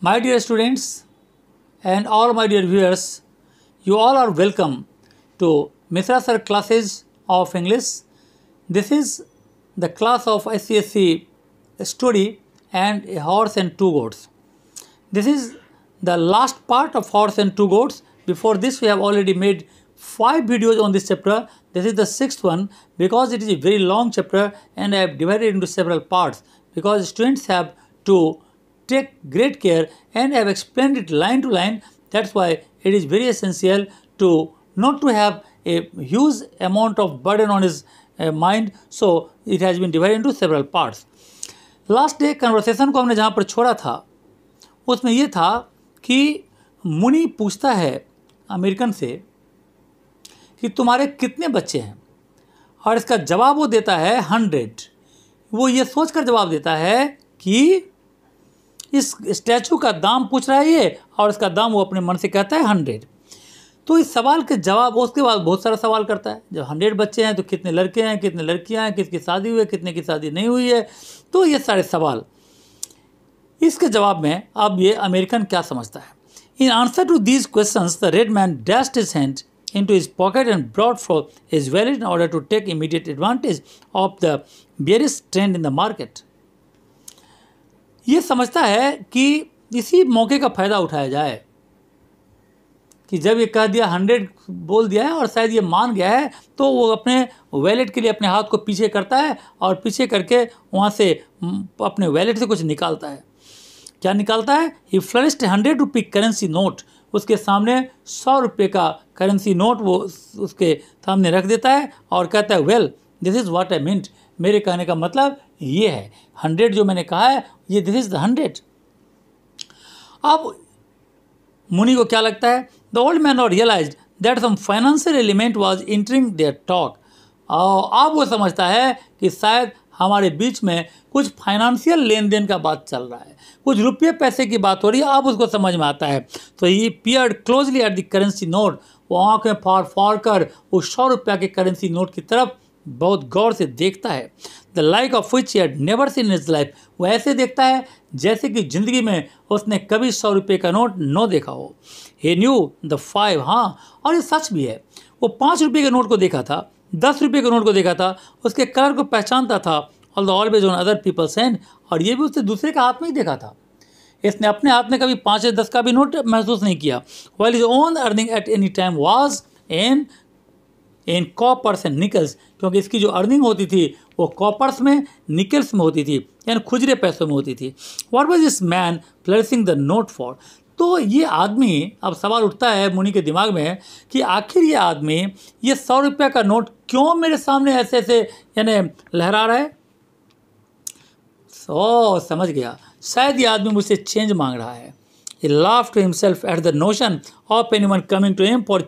My dear students and all my dear viewers, you all are welcome to Mitra Sir classes of English. This is the class of ICSC study and a horse and two goats. This is the last part of horse and two goats. Before this, we have already made five videos on this chapter. This is the sixth one because it is a very long chapter and I have divided into several parts because students have to Take great care and I have explained it line to line. That's why it is very essential to not to have a huge amount of burden on his uh, mind. So it has been divided into several parts. Last day conversation को हमने जहाँ पर छोड़ा था उसमें यह था कि मुनि पूछता है अमेरिकन से कि तुम्हारे कितने बच्चे हैं और इसका जवाब वो देता है हंड्रेड वो ये सोच कर जवाब देता है कि इस स्टैचू का दाम पूछ रहा है ये और इसका दाम वो अपने मन से कहता है हंड्रेड तो इस सवाल के जवाब उसके बाद बहुत सारा सवाल करता है जब हंड्रेड बच्चे हैं तो कितने लड़के हैं कितने लड़कियां हैं किसकी शादी हुई है कितने की शादी नहीं हुई है तो ये सारे सवाल इसके जवाब में अब ये अमेरिकन क्या समझता है in answer to these question the red man thrust his hand into his pocket and brought forth his wallet in order to take immediate advantage of the bearish trend in the market ये समझता है कि इसी मौके का फ़ायदा उठाया जाए कि जब ये कह दिया हंड्रेड बोल दिया है और शायद ये मान गया है तो वो अपने वैलेट के लिए अपने हाथ को पीछे करता है और पीछे करके वहाँ से अपने वैलेट से कुछ निकालता है क्या निकालता है he flourished hundred rupee currency note उसके सामने सौ रुपये का करेंसी नोट वो उसके सामने रख देता है और कहता है well this is what I meant मेरे कहने का मतलब ये है हंड्रेड जो मैंने कहा है ये दिस इज़ द हंड्रेड अब मुनि को क्या लगता है द ओल्ड मैन और realise that some financial element was entering their talk और अब वो समझता है कि शायद हमारे बीच में कुछ फाइनेंशियल लेन देन का बात चल रहा है कुछ रुपये पैसे की बात हो रही है अब उसको समझ में आता है तो ये peer closely at the currency note वो आँख में फाड़ फाड़ कर उस सौ रुपया के करेंसी नोट की तरफ बहुत गौर से देखता है the like of which you never seen his life वो ऐसे देखता है जैसे कि ज़िंदगी में उसने कभी सौ रुपये का नोट न देखा हो हे न्यू द फाइव हाँ और ये सच भी है वो पाँच रुपये के नोट को देखा था दस रुपये के नोट को देखा था उसके कलर को पहचानता था all the always on other people's hand और ये भी उसने दूसरे के हाथ में ही देखा था इसने अपने हाथ में कभी पाँच या दस का भी नोट महसूस नहीं किया well his own earning at any time was an in coppers and nickels क्योंकि इसकी जो अर्निंग होती थी वो कॉपर्स में निकल्स में होती थी यानी खुजरे पैसों में होती थी what was this man flourishing the note for तो ये आदमी अब सवाल उठता है मुनि के दिमाग में कि आखिर ये आदमी ये सौ रुपये का नोट क्यों मेरे सामने ऐसे ऐसे यानी लहरा रहा है सो समझ गया शायद ये आदमी मुझसे चेंज मांग रहा है laugh to himself at the notion of anyone coming to him for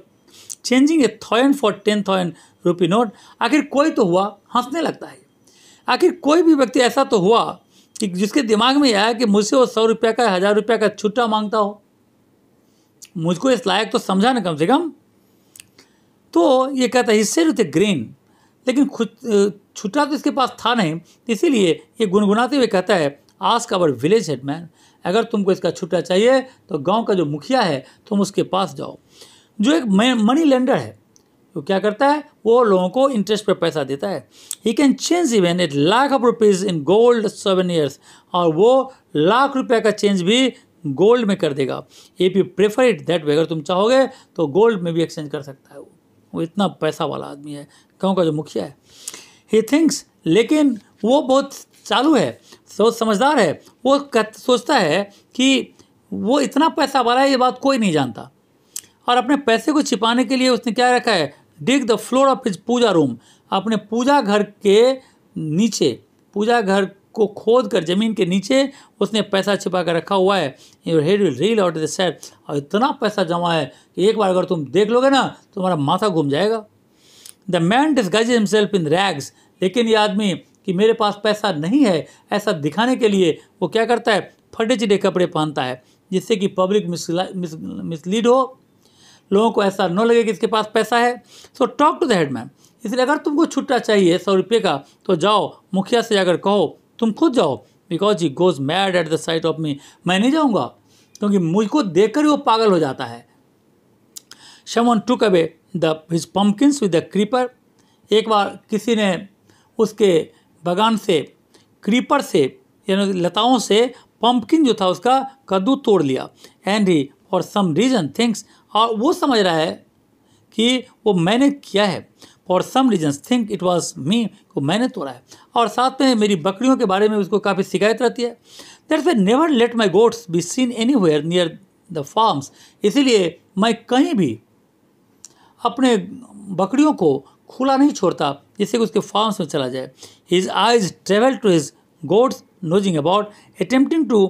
changing a thousand for ten thousand rupee note आखिर कोई तो हुआ हंसने लगता है आखिर कोई भी व्यक्ति ऐसा तो हुआ कि जिसके दिमाग में यह कि मुझसे वो सौ रुपये का हज़ार रुपये का छुट्टा मांगता हो मुझको इस लायक तो समझा ना कम से कम तो ये कहता है हिस्से विथ ग्रीन लेकिन खुद छुट्टा तो इसके पास था नहीं इसीलिए ये गुनगुनाते हुए कहता है आज अवर विलेज हेडमैन अगर तुमको इसका छुट्टा चाहिए तो गांव का जो मुखिया है तुम उसके पास जाओ जो एक मनी लेंडर है वो क्या करता है वो लोगों को इंटरेस्ट पर पैसा देता है he can change even at lakh of rupees in gold seven years और वो लाख रुपये का चेंज भी गोल्ड में कर देगा if you prefer it that way अगर तुम चाहोगे तो गोल्ड में भी एक्सचेंज कर सकता है वो वो इतना पैसा वाला आदमी है गाँव का जो मुखिया है ही थिंक्स लेकिन वो बहुत चालू है सोच समझदार है वो सोचता है कि वो इतना पैसा वाला है ये बात कोई नहीं जानता और अपने पैसे को छिपाने के लिए उसने क्या रखा है dig the floor of his puja room अपने पूजा घर के नीचे पूजा घर को खोद कर जमीन के नीचे उसने पैसा छिपा कर रखा हुआ है your head will reel out the set और इतना पैसा जमा है कि एक बार अगर तुम देख लोगे ना तुम्हारा माथा घूम जाएगा the man garbs himself in rags लेकिन ये आदमी कि मेरे पास पैसा नहीं है ऐसा दिखाने के लिए वो क्या करता है फटे चिटे कपड़े पहनता है जिससे कि पब्लिक मिसलीड हो लोगों को ऐसा न लगे कि इसके पास पैसा है so talk to the headman इसलिए अगर तुमको छुट्टा चाहिए सौ रुपये का तो जाओ मुखिया से जाकर कहो तुम खुद जाओ because he goes mad at the sight of me मैं नहीं जाऊँगा क्योंकि मुझको देख कर ही वो पागल हो जाता है someone took away the his pumpkins with the creeper एक बार किसी ने उसके बगान से क्रीपर से यानी लताओं से पम्पकिन जो था उसका कद्दू तोड़ लिया and he for some reason thinks और वो समझ रहा है कि वो मैंने किया है for some reason think it was me को मैंने तोड़ा है और साथ में मेरी बकरियों के बारे में उसको काफ़ी शिकायत रहती है that's we never let my goats be seen anywhere near the farms इसीलिए मैं कहीं भी अपने बकरियों को खुला नहीं छोड़ता जिससे कि उसके फार्म्स में चला जाए his eyes travel to his goats nosing about attempting to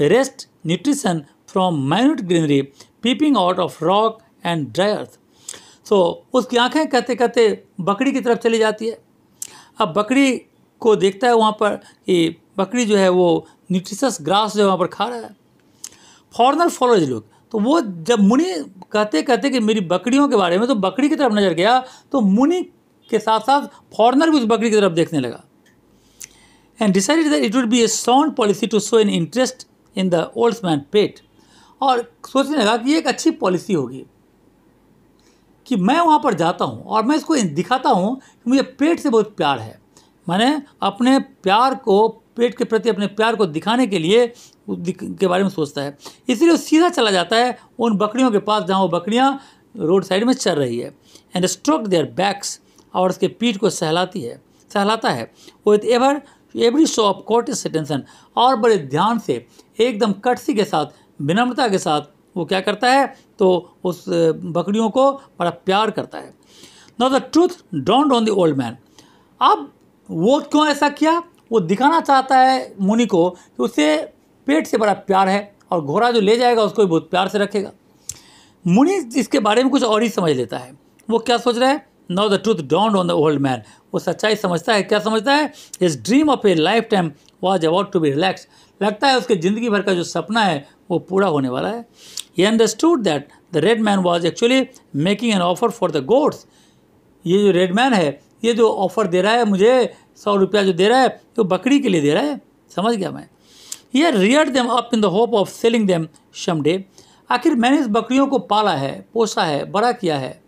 wrest nutrition from minute greenery peeping out of rock and dry earth सो उसकी आँखें कहते कहते बकरी की तरफ चली जाती है अब बकरी को देखता है वहाँ पर कि बकरी जो है वो न्यूट्रिशस ग्रास जो है वहाँ पर खा रहा है फॉरनर फॉलोज लोग तो वो जब मुनि कहते कहते कि मेरी बकरियों के बारे में तो बकरी की तरफ नज़र गया तो मुनि के साथ साथ फॉरनर भी उस बकरी की तरफ देखने लगा and decided that it would be a sound policy to show an interest in the old man pet और सोचने लगा कि ये एक अच्छी पॉलिसी होगी कि मैं वहाँ पर जाता हूँ और मैं इसको दिखाता हूँ कि मुझे पेट से बहुत प्यार है मैंने अपने प्यार को पेट के प्रति अपने प्यार को दिखाने के लिए के बारे में सोचता है इसलिए वो सीधा चला जाता है उन बकरियों के पास जहाँ वो बकरियाँ रोड साइड में चल रही है एंड स्ट्रोक देयर बैक्स और उसके पीठ को सहलाती है सहलाता है वो ever every court courteous attention और बड़े ध्यान से एकदम कटसी के साथ विनम्रता के साथ वो क्या करता है तो उस बकरियों को बड़ा प्यार करता है no the truth dawned on the old man अब वो क्यों ऐसा किया वो दिखाना चाहता है मुनि को कि उसे पेट से बड़ा प्यार है और घोड़ा जो ले जाएगा उसको भी बहुत प्यार से रखेगा मुनि इसके बारे में कुछ और ही समझ लेता है वो क्या सोच रहा है now the truth dawned on the old man वो सच्चाई समझता है क्या समझता है his dream of a lifetime was about to be relax लगता है उसके ज़िंदगी भर का जो सपना है वो पूरा होने वाला है ये understood that the red man was actually making an offer for the goats ये जो रेड मैन है ये जो ऑफ़र दे रहा है मुझे सौ रुपया जो दे रहा है वो तो बकरी के लिए दे रहा है समझ गया मैं ये rear them up in the hope of selling them some day आखिर मैंने इस बकरियों को पाला है पोसा है बड़ा किया है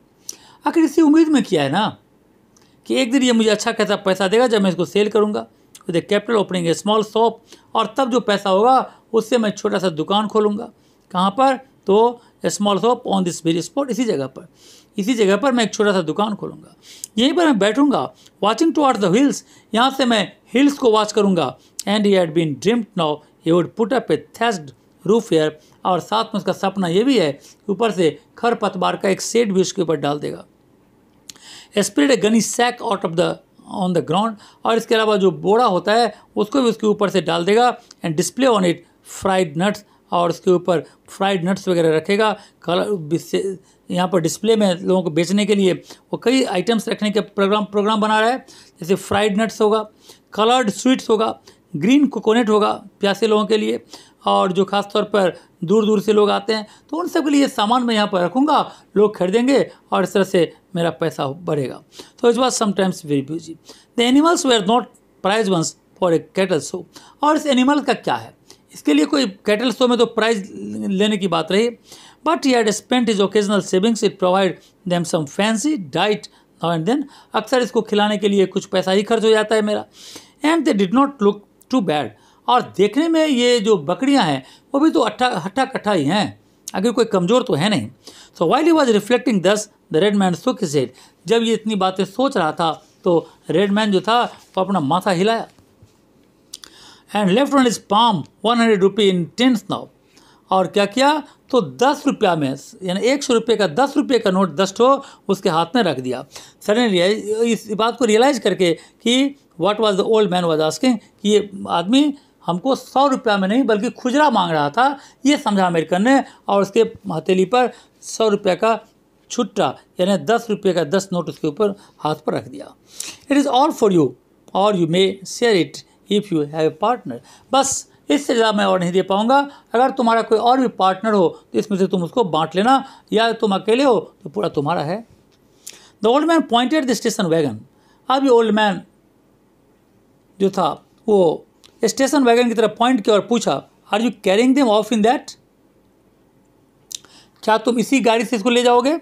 आखिर इसी उम्मीद में किया है ना कि एक दिन ये मुझे अच्छा खासा पैसा देगा जब मैं इसको सेल करूँगा with capital opening a small shop और तब जो पैसा होगा उससे मैं छोटा सा दुकान खोलूँगा कहाँ पर तो small shop on this very spot इसी जगह पर इसी जगह पर मैं एक छोटा सा दुकान खोलूँगा यहीं पर मैं बैठूँगा वॉचिंग टू द हिल्स यहाँ से मैं हिल्स को वॉच करूँगा and you had been dreamed now ये would put up a thatched roof here और साथ में उसका सपना ये भी है ऊपर से खर पतवार का एक सेट भी उसके ऊपर डाल देगा spread a gunny sack out of the on the ground और इसके अलावा जो बोड़ा होता है उसको भी उसके ऊपर से डाल देगा and display on it fried nuts और उसके ऊपर फ्राइड नट्स वगैरह रखेगा कलर यहाँ पर डिस्प्ले में लोगों को बेचने के लिए वो कई आइटम्स रखने के प्रोग्राम प्रोग्राम बना रहा है जैसे फ्राइड नट्स होगा कलर्ड स्वीट्स होगा ग्रीन कोकोनट होगा प्यासे लोगों के लिए और जो खास तौर पर दूर दूर से लोग आते हैं तो उन सब के लिए सामान मैं यहाँ पर रखूँगा लोग खरीदेंगे और इस तरह से मेरा पैसा बढ़ेगा तो इस बात sometimes very busy the animals were not prized once for a cattle show और इस एनिमल का क्या है इसके लिए कोई कैटल शो में तो प्राइज लेने की बात रही but he had spent his occasional savings it provide them some fancy diet now and then अक्सर इसको खिलाने के लिए कुछ पैसा ही खर्च हो जाता है मेरा and they did not look too bad और देखने में ये जो बकरियां हैं वो भी तो अट्ठा हट्ठा कट्ठा ही हैं अगर कोई कमज़ोर तो है नहीं so while he was reflecting thus the red man such set जब ये इतनी बातें सोच रहा था तो रेड मैन जो था वो तो अपना माथा हिलाया and left on his palm one hundred rupee in tens now और क्या किया तो दस रुपया में यानी एक सौ रुपये का दस रुपये का नोट दस ठो उसके हाथ में रख दिया सडनली इस बात को रियलाइज़ करके कि what was the old man was asking कि ये आदमी हमको सौ रुपया में नहीं बल्कि खुजरा मांग रहा था ये समझा अमेरिकन ने और उसके हथेली पर सौ रुपये का छुट्टा यानी दस रुपये का दस नोट उसके ऊपर हाथ पर रख दिया it is all for you और you may share it if you have a partner बस इससे ज़्यादा मैं और नहीं दे पाऊँगा अगर तुम्हारा कोई और भी पार्टनर हो तो इसमें से तुम उसको बांट लेना या तुम अकेले हो तो पूरा तुम्हारा है the old man pointed the station wagon अब ये ओल्ड मैन जो था वो स्टेशन वैगन की तरफ पॉइंट किया और पूछा are you carrying them off in that क्या तुम इसी गाड़ी से इसको ले जाओगे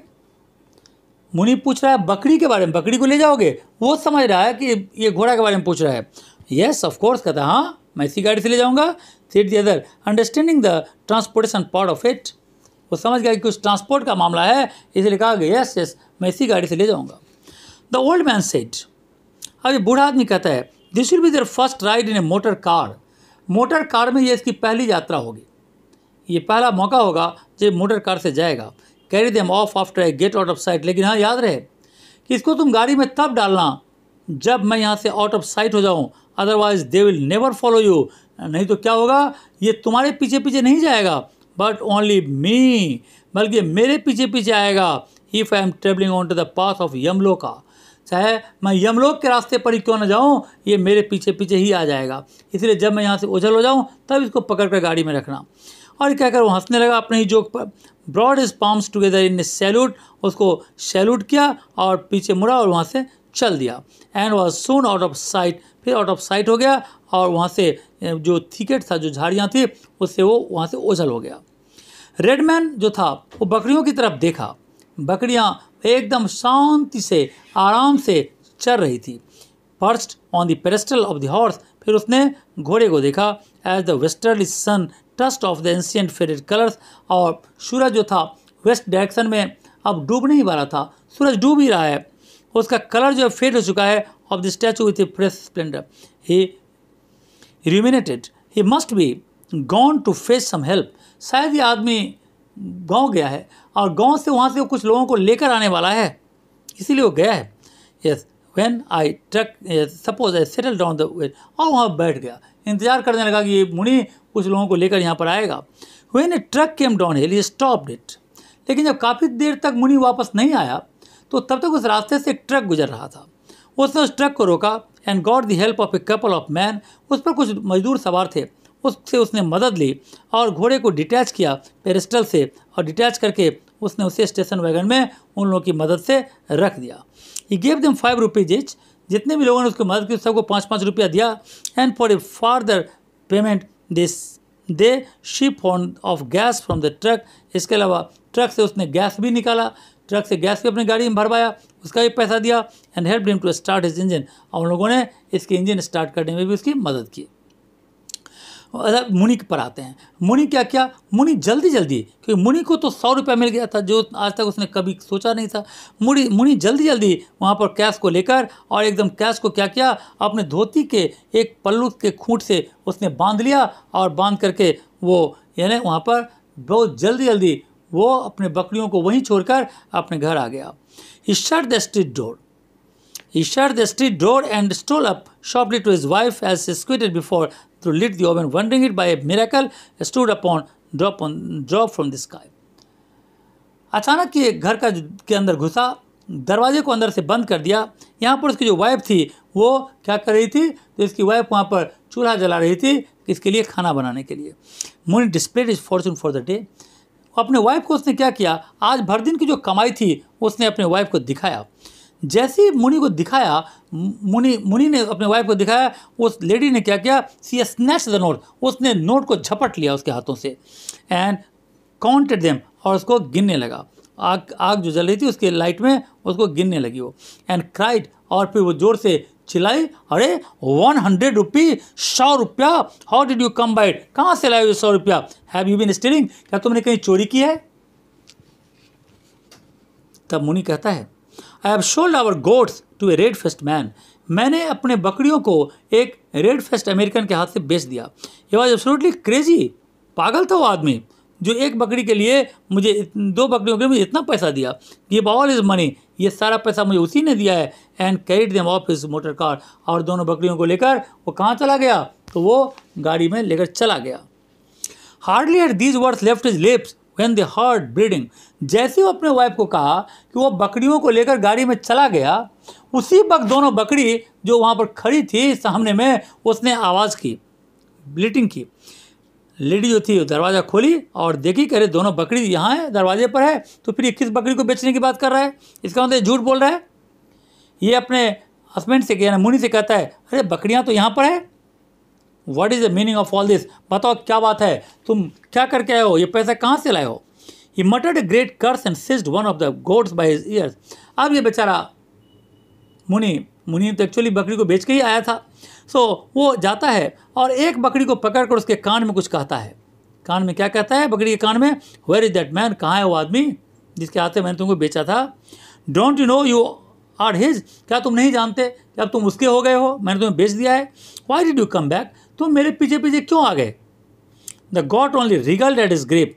मुनि पूछ रहा है बकरी के बारे में बकरी को ले जाओगे वो समझ रहा है कि ये घोड़ा के बारे में पूछ रहा है यस ऑफकोर्स कहता हाँ मैं इसी गाड़ी से ले जाऊँगा said the other understanding the transportation part of it वो समझ गया कि कुछ ट्रांसपोर्ट का मामला है इसलिए कहा कि यस यस मैं इसी गाड़ी से ले जाऊँगा द ओल्ड मैन सेट अब ये बूढ़ा आदमी कहता है this will be their first ride in a motor car motor car में ये इसकी पहली यात्रा होगी ये पहला मौका होगा जब मोटर कार से जाएगा carry them off after I get out of sight लेकिन हाँ याद रहे कि इसको तुम गाड़ी में तब डालना जब मैं यहाँ से आउट ऑफ साइट हो जाऊँ otherwise they will never follow you नहीं तो क्या होगा ये तुम्हारे पीछे पीछे नहीं जाएगा बट ओनली मी बल्कि मेरे पीछे पीछे आएगा if I am travelling on to the path of Yamaloka चाहे मैं यमलोक के रास्ते पर ही क्यों ना जाऊँ ये मेरे पीछे पीछे ही आ जाएगा इसलिए जब मैं यहाँ से उछल हो जाऊँ तब इसको पकड़ कर गाड़ी में रखना और कहकर वो हंसने लगा अपने ही जोक पर brought his palms together in salute उसको सैल्यूट किया और पीछे मुड़ा और वहाँ से चल दिया and was soon out of sight फिर आउट ऑफ साइट हो गया और वहाँ से जो थिकेट था जो झाड़ियाँ थी उससे वो वहाँ से ओझल हो गया रेडमैन जो था वो बकरियों की तरफ देखा बकरियाँ एकदम शांति से आराम से चल रही थी first on the pedestal of the horse फिर उसने घोड़े को देखा as the western sun touched off the ancient faded colours और सूरज जो था वेस्ट डायरेक्शन में अब डूबने ही वाला था सूरज डूब ही रहा है उसका कलर जो है फेड हो चुका है of the statue with a fresh splendour he ruminated he must be gone to fetch some help शायद ये आदमी गांव गया है और गांव से वहाँ से कुछ लोगों को लेकर आने वाला है इसीलिए वो गया है yes when I truck suppose I settle down the और वहाँ बैठ गया इंतजार करने लगा कि ये मुनि कुछ लोगों को लेकर यहाँ पर आएगा when a truck came down hill stop it लेकिन जब काफ़ी देर तक मुनि वापस नहीं आया तो तब तक उस रास्ते से एक ट्रक गुजर रहा था उसने उस ट्रक को रोका and got the help of a couple of man उस पर कुछ मजदूर सवार थे उससे उसने मदद ली और घोड़े को डिटैच किया पेरिस्टल से और डिटैच करके उसने उसे स्टेशन वैगन में उन लोगों की मदद से रख दिया he gave them five rupees each जितने भी लोगों ने उसकी मदद की सबको पाँच पाँच रुपया दिया and for a further payment this they siphoned off gas from the truck इसके अलावा ट्रक से उसने गैस भी निकाला ट्रक से गैस भी अपनी गाड़ी में भरवाया उसका भी पैसा दिया and help them to start his engine और उन लोगों ने इसके इंजन स्टार्ट करने में भी उसकी मदद की अच्छा, मुनि पर आते हैं मुनि क्या क्या मुनि जल्दी जल्दी क्योंकि मुनि को तो सौ रुपया मिल गया था जो आज तक उसने कभी सोचा नहीं था मुनि मुनि जल्दी जल्दी वहाँ पर कैश को लेकर और एकदम कैश को क्या किया अपने धोती के एक पल्लू के खूंट से उसने बांध लिया और बांध करके वो यानी वहाँ पर बहुत जल्दी जल्दी वो अपने बकरियों को वहीं छोड़कर अपने घर आ गया either the street door either the street door and stole up shyly to his wife as squatted before to lit then wondering it by a miracle stood upon drop on drop from the sky अचानक ये घर का के अंदर घुसा दरवाजे को अंदर से बंद कर दिया यहाँ पर उसकी जो वाइफ थी वो क्या कर रही थी तो इसकी वाइफ वहाँ पर चूल्हा जला रही थी इसके लिए खाना बनाने के लिए Muni display his fortune for the day अपने वाइफ को उसने क्या किया आज भर दिन की जो कमाई थी उसने अपने वाइफ को दिखाया जैसे ही मुनि को दिखाया मुनि मुनि ने अपने वाइफ को दिखाया उस लेडी ने क्या किया सी स्नैच द नोट उसने नोट को झपट लिया उसके हाथों से एंड काउंटेड देम और उसको गिनने लगा आग आग जो जल रही थी उसके लाइट में उसको गिनने लगी वो एंड क्राइड और फिर वो जोर से चिल्लाई अरे वन हंड्रेड रुपी सौ रुपया how did you come by it कहाँ से लाए हुए सौ रुपया हैव यू बीन स्टीलिंग क्या तुमने कहीं चोरी की है तब मुनि कहता है I have sold our goats to a red faced man मैंने अपने बकरियों को एक रेड फेस्ट अमेरिकन के हाथ से बेच दिया ये वॉज एब्सोल्युटली क्रेजी पागल था वो आदमी जो एक बकरी के लिए मुझे दो बकरियों के लिए मुझे इतना पैसा दिया ये बॉल इज़ मनी ये सारा पैसा मुझे उसी ने दिया है and carried them off his motor car और दोनों बकरियों को लेकर वो कहाँ चला गया तो वो गाड़ी में लेकर चला गया hardly had these words left his lips when they heard bleating जैसे वो अपने वाइफ को कहा कि वो बकरियों को लेकर गाड़ी में चला गया उसी वक्त दोनों बकरी जो वहाँ पर खड़ी थी सामने में उसने आवाज़ की ब्लीटिंग की लेडी जो थी दरवाज़ा खोली और देखी कह रहे दोनों बकरी यहाँ है दरवाजे पर है तो फिर ये किस बकरी को बेचने की बात कर रहा है इसका मतलब झूठ बोल रहा है ये अपने हस्बैंड से यानी मुनि से कहता है अरे बकरियाँ तो यहाँ पर है what is the meaning of all this बताओ क्या बात है तुम क्या करके आए हो ये पैसा कहाँ से लाए हो ये muttered great curse and seized one of the goats by his ears अब ये बेचारा मुनि मुनीम तो एक्चुअली बकरी को बेच के ही आया था सो वो जाता है और एक बकरी को पकड़ कर उसके कान में कुछ कहता है कान में क्या कहता है बकरी के कान में वेर इज़ दैट मैन कहाँ है वो आदमी जिसके हाथ से मैंने तुमको बेचा था don't you know you are his क्या तुम नहीं जानते कि अब तुम उसके हो गए हो मैंने तुम्हें बेच दिया है why did you come back तुम मेरे पीछे पीछे क्यों आ गए the goat only wriggled at his grip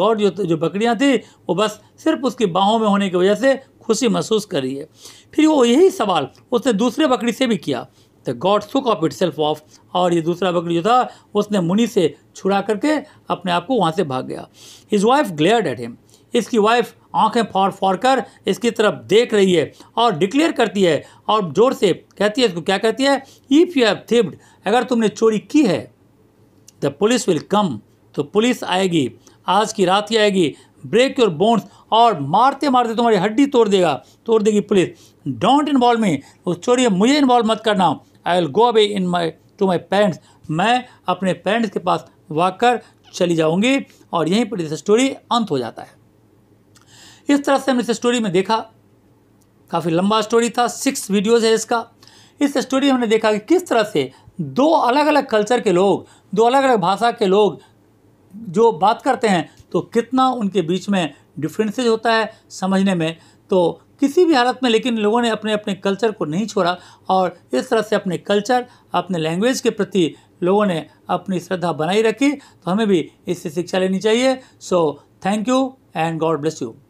goat जो जो बकरियाँ थी वो बस सिर्फ उसकी बाहों में होने की वजह से खुशी महसूस करी है फिर वो यही सवाल उसने दूसरे बकरी से भी किया the goat shook off itself off और ये दूसरा बकरी जो था उसने मुनि से छुड़ा करके अपने आप को वहाँ से भाग गया his wife glared at him इसकी वाइफ आंखें फाड़ फाड़ कर इसकी तरफ देख रही है और डिक्लेयर करती है और जोर से कहती है इसको क्या कहती है इफ़ यू हैव थिप्ड अगर तुमने चोरी की है द पुलिस विल कम तो पुलिस आएगी आज की रात ही आएगी ब्रेक योर बोन्स और मारते मारते तुम्हारी हड्डी तोड़ देगा तोड़ देगी पुलिस डोंट इन्वॉल्व मी उस चोरी में मुझे इन्वॉल्व मत करना I will go away in my to my parents मैं अपने पेरेंट्स के पास वाकर चली जाऊंगी और यहीं पर इस स्टोरी अंत हो जाता है इस तरह से हमने इस स्टोरी में देखा काफ़ी लंबा स्टोरी था सिक्स वीडियोज़ है इसका इस स्टोरी में हमने देखा कि किस तरह से दो अलग अलग कल्चर के लोग दो अलग अलग भाषा के लोग जो बात करते हैं तो कितना उनके बीच में डिफ्रेंसेज होता है समझने में तो किसी भी हालत में लेकिन लोगों ने अपने अपने कल्चर को नहीं छोड़ा और इस तरह से अपने कल्चर अपने लैंग्वेज के प्रति लोगों ने अपनी श्रद्धा बनाई रखी तो हमें भी इससे शिक्षा लेनी चाहिए so thank you and God bless you